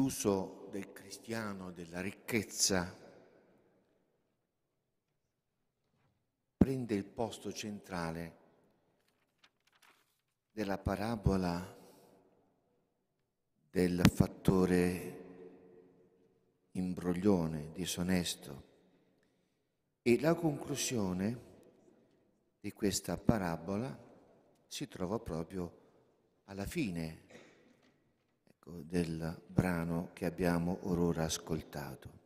d'uso del cristiano della ricchezza prende il posto centrale della parabola del fattore imbroglione, disonesto. E la conclusione di questa parabola si trova proprio alla fine del brano che abbiamo ora ascoltato.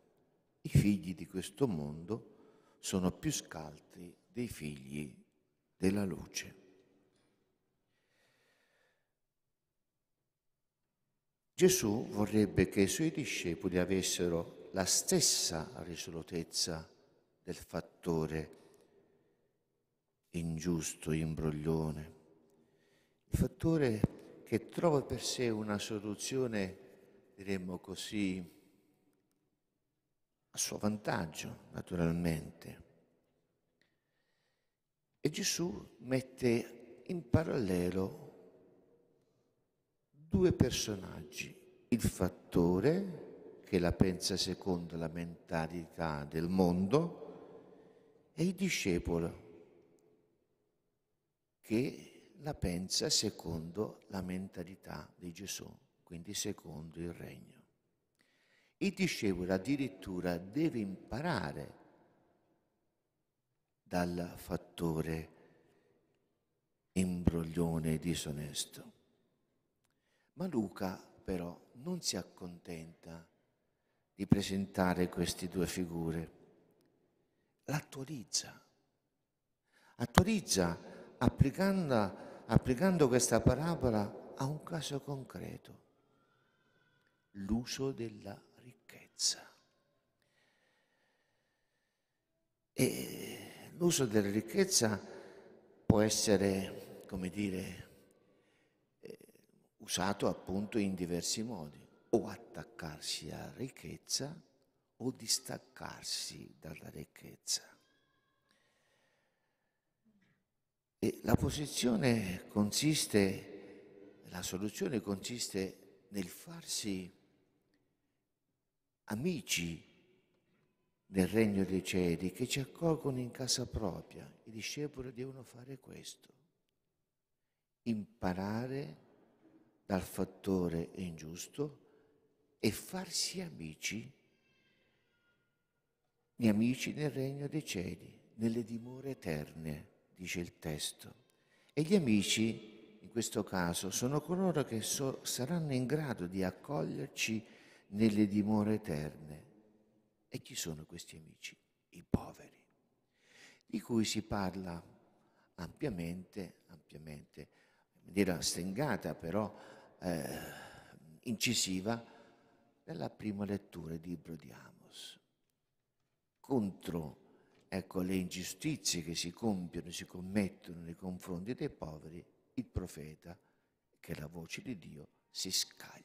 I figli di questo mondo sono più scaltri dei figli della luce. Gesù vorrebbe che i suoi discepoli avessero la stessa risolutezza del fattore ingiusto, imbroglione, il fattore che trova per sé una soluzione, diremmo così, a suo vantaggio, naturalmente. E Gesù mette in parallelo due personaggi, il fattore che la pensa secondo la mentalità del mondo e il discepolo che la pensa secondo la mentalità di Gesù, quindi secondo il regno. Il discepolo addirittura deve imparare dal fattore imbroglione e disonesto. Ma Luca però non si accontenta di presentare queste due figure, l'attualizza, attualizza applicandola applicando questa parabola a un caso concreto, l'uso della ricchezza. E l'uso della ricchezza può essere, come dire, eh, usato appunto in diversi modi, o attaccarsi alla ricchezza o distaccarsi dalla ricchezza. E la posizione consiste, la soluzione consiste nel farsi amici del regno dei cieli che ci accolgono in casa propria. I discepoli devono fare questo, imparare dal fattore ingiusto e farsi amici, gli amici nel regno dei cieli, nelle dimore eterne dice il testo. E gli amici, in questo caso, sono coloro che so, saranno in grado di accoglierci nelle dimore eterne. E chi sono questi amici? I poveri, di cui si parla ampiamente, ampiamente, in maniera stringata però eh, incisiva, nella prima lettura del libro di Amos. Contro ecco, le ingiustizie che si compiono, e si commettono nei confronti dei poveri, il profeta, che è la voce di Dio, si scaglia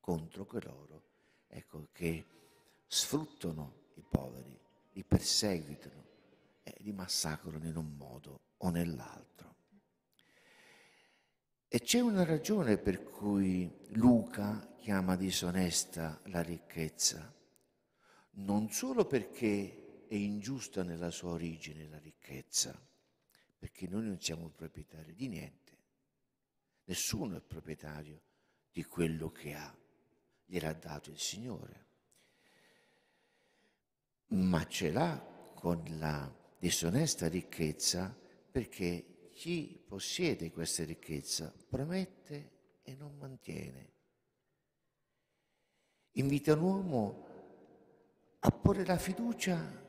contro coloro ecco, che sfruttano i poveri, li perseguitano e li massacrano in un modo o nell'altro. E c'è una ragione per cui Luca chiama disonesta la ricchezza, non solo perché è ingiusta nella sua origine la ricchezza, perché noi non siamo proprietari di niente. Nessuno è proprietario di quello che ha, gliel'ha dato il Signore. Ma ce l'ha con la disonesta ricchezza perché chi possiede questa ricchezza promette e non mantiene. Invita l'uomo a porre la fiducia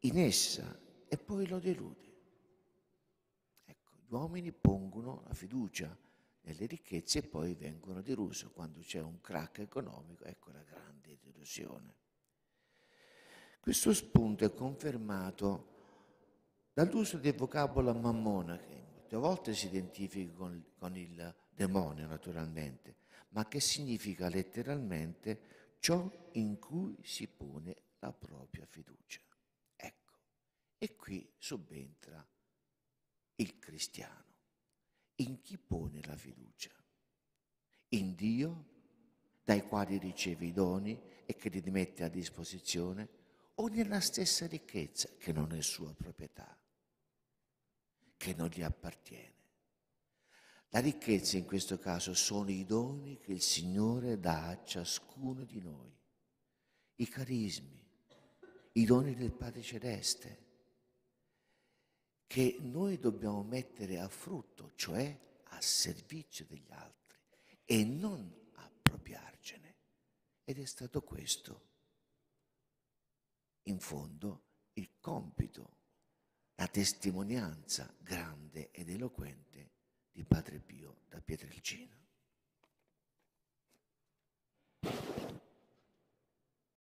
in essa e poi lo delude. Ecco, gli uomini pongono la fiducia nelle ricchezze e poi vengono deluso. Quando c'è un crack economico, ecco la grande delusione. Questo spunto è confermato dall'uso del vocabolo mammona, che molte volte si identifica con, con il demonio naturalmente, ma che significa letteralmente ciò in cui si pone la propria fiducia. E qui subentra il cristiano. In chi pone la fiducia? In Dio, dai quali riceve i doni e che li mette a disposizione, o nella stessa ricchezza che non è sua proprietà, che non gli appartiene. La ricchezza in questo caso sono i doni che il Signore dà a ciascuno di noi, i carismi, i doni del Padre Celeste che noi dobbiamo mettere a frutto, cioè a servizio degli altri e non appropriarcene. Ed è stato questo, in fondo, il compito, la testimonianza grande ed eloquente di Padre Pio da Pietrelcina.